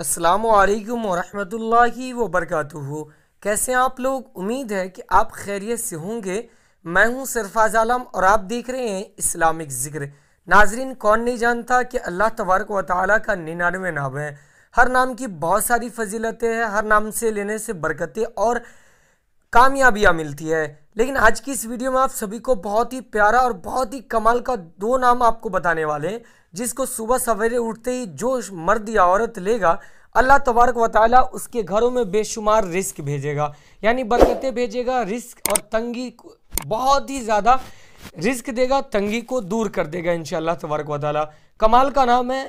असलकम वरहि वबरक कैसे आप लोग उम्मीद है कि आप खैरियत से होंगे मैं हूं सरफाज आलम और आप देख रहे हैं इस्लामिक ज़िक्र नाजरीन कौन नहीं जानता कि अल्लाह तबारक व ताली का निन्यानवे नाम है हर नाम की बहुत सारी फजीलतें हैं हर नाम से लेने से बरकतें और कामयाबियाँ मिलती है लेकिन आज की इस वीडियो में आप सभी को बहुत ही प्यारा और बहुत ही कमाल का दो नाम आपको बताने वाले हैं जिसको सुबह सवेरे उठते ही जो मर्द या औरत लेगा अल्लाह तबारक वाली उसके घरों में बेशुमार रिस्क भेजेगा यानी बरकतें भेजेगा रिस्क और तंगी बहुत ही ज़्यादा रिस्क देगा तंगी को दूर कर देगा इन तबारक वाली कमाल का नाम है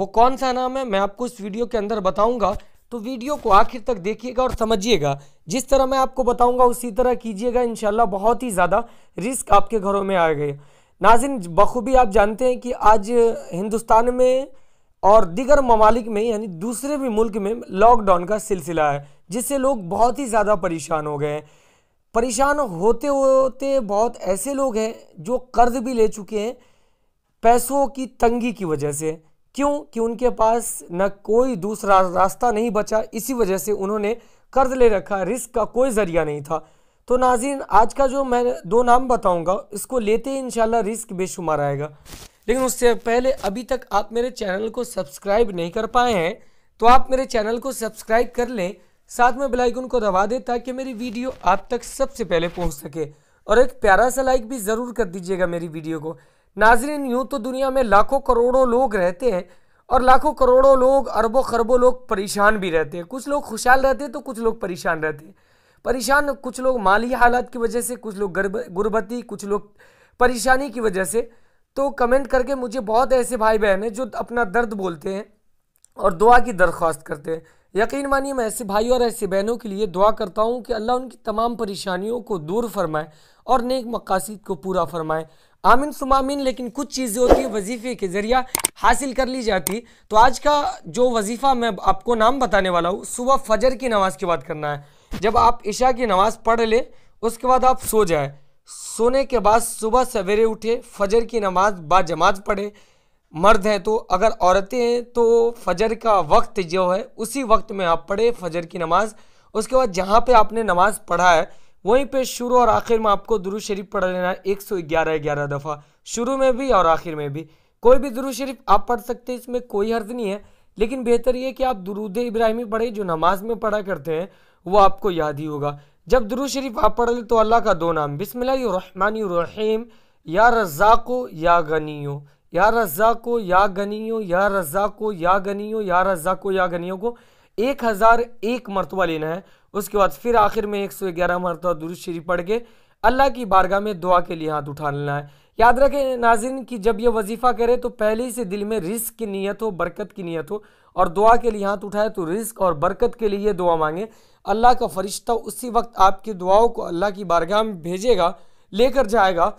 वो कौन सा नाम है मैं आपको इस वीडियो के अंदर बताऊंगा तो वीडियो को आखिर तक देखिएगा और समझिएगा जिस तरह मैं आपको बताऊंगा उसी तरह कीजिएगा इनशाला बहुत ही ज़्यादा रिस्क आपके घरों में आ गए नाजिन बखूबी आप जानते हैं कि आज हिंदुस्तान में और दिगर ममालिक में यानी दूसरे भी मुल्क में लॉकडाउन का सिलसिला है जिससे लोग बहुत ही ज़्यादा परेशान हो गए हैं परेशान होते होते बहुत ऐसे लोग हैं जो कर्ज भी ले चुके हैं पैसों की तंगी की वजह से क्यों कि उनके पास न कोई दूसरा रास्ता नहीं बचा इसी वजह से उन्होंने कर्ज ले रखा रिस्क का कोई ज़रिया नहीं था तो नाजीन आज का जो मैं दो नाम बताऊंगा इसको लेते ही इनशाला रिस्क बेशुमार आएगा लेकिन उससे पहले अभी तक आप मेरे चैनल को सब्सक्राइब नहीं कर पाए हैं तो आप मेरे चैनल को सब्सक्राइब कर लें साथ में बेलाइकन को दबा दें ताकि मेरी वीडियो आप तक सबसे पहले पहुँच सके और एक प्यारा सा लाइक भी ज़रूर कर दीजिएगा मेरी वीडियो को नाजरीन यूँ तो दुनिया में लाखों करोड़ों लोग रहते हैं और लाखों करोड़ों लोग अरबों खरबों लोग परेशान भी रहते हैं कुछ लोग खुशहाल रहते हैं तो कुछ लोग परेशान रहते हैं परेशान कुछ लोग माली हालात की वजह से कुछ लोग गुर्बती कुछ लोग परेशानी की वजह से तो कमेंट करके मुझे बहुत ऐसे भाई बहन हैं जो अपना दर्द बोलते हैं और दुआ की दरख्वास्त करते हैं यकीन मानिए मैं ऐसे भाई और ऐसे बहनों के लिए दुआ करता हूँ कि अल्लाह उनकी तमाम परेशानियों को दूर फरमाए और नेक मकासद को पूरा फरमाए आमिन सुमामिन लेकिन कुछ चीज़ें होती है वजीफ़े के ज़रिया हासिल कर ली जाती तो आज का जो वजीफ़ा मैं आपको नाम बताने वाला हूँ सुबह फजर की नमाज़ के बाद करना है जब आप इशा की नमाज़ पढ़ लें उसके बाद आप सो जाए सोने के बाद सुबह सवेरे उठे फजर की नमाज बाजमात पढ़े मर्द हैं तो अगर औरतें हैं तो फजर का वक्त जो है उसी वक्त में आप पढ़े फजर की नमाज़ उसके बाद जहाँ पे आपने नमाज़ पढ़ा है वहीं पे शुरू और आखिर में आपको दुरू शरीफ पढ़ लेना है एक सौ ग्यारह ग्यारह दफ़ा शुरू में भी और आखिर में भी कोई भी दुरू शरीफ आप पढ़ सकते हैं इसमें कोई हर्ज नहीं है लेकिन बेहतर ये कि आप दुरूद इब्राहिमी पढ़े जो नमाज में पढ़ा करते हैं वो आपको याद ही होगा जब दुरू शरीफ आप पढ़ लें तो अल्लाह का दो नाम बिसमीम या रज़ाको या गनीयो या रज़ाको या गनीयो या रज़ाको या गनीयो या रज़ाको या गनीयो को एक हज़ार एक मरतबा लेना है उसके बाद फिर आखिर में एक सौ ग्यारह मरतबा दुरुस्त शरीफ पढ़ के अल्लाह की बारगाह में दुआ के लिए हाथ उठा लेना है याद रखें नाजिन कि जब यह वजीफ़ा करे तो पहले ही से दिल में रिस्क की नीयत हो बरकत की नीयत हो और दुआ के लिए हाथ उठाए तो रिस्क और बरकत के लिए दुआ मांगे अल्लाह का फरिश्ता उसी वक्त आपकी दुआओं को अल्लाह की बारगाह में भेजेगा लेकर जाएगा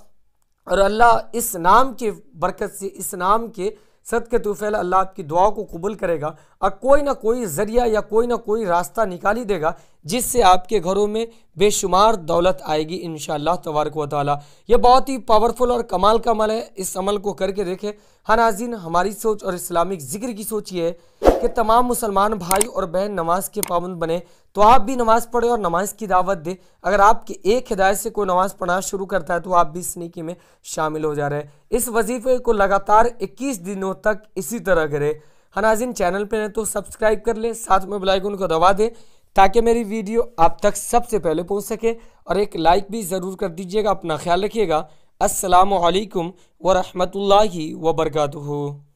और अल्लाह इस नाम के बरकत से इस नाम के सद के तुफैल तो अल्लाह आपकी दुआ को कबूल करेगा और कोई ना कोई ज़रिया या कोई ना कोई रास्ता निकाल ही देगा जिससे आपके घरों में बेशुमार दौलत आएगी इन तबारक वाली यह बहुत ही पावरफुल और कमाल का अमल है इस अमल को करके देखें हाँ नाजिन हमारी सोच और इस्लामिक ज़िक्र की सोच ये है कि तमाम मुसलमान भाई और बहन नमाज के पाबंद बने तो आप भी नमाज़ पढ़ें और नमाज की दावत दें अगर आपकी एक हिदायत से कोई नमाज़ पढ़ना शुरू करता है तो आप भी इस नेकी में शामिल हो जा रहे हैं इस वजीफ़े को लगातार इक्कीस दिनों तक इसी तरह करें हनाजिन हाँ चैनल पर हैं तो सब्सक्राइब कर लें साथ में बेलाइकन को दबा दें ताकि मेरी वीडियो आप तक सबसे पहले पहुंच सके और एक लाइक भी ज़रूर कर दीजिएगा अपना ख्याल रखिएगा असलकम वरहमल वर्का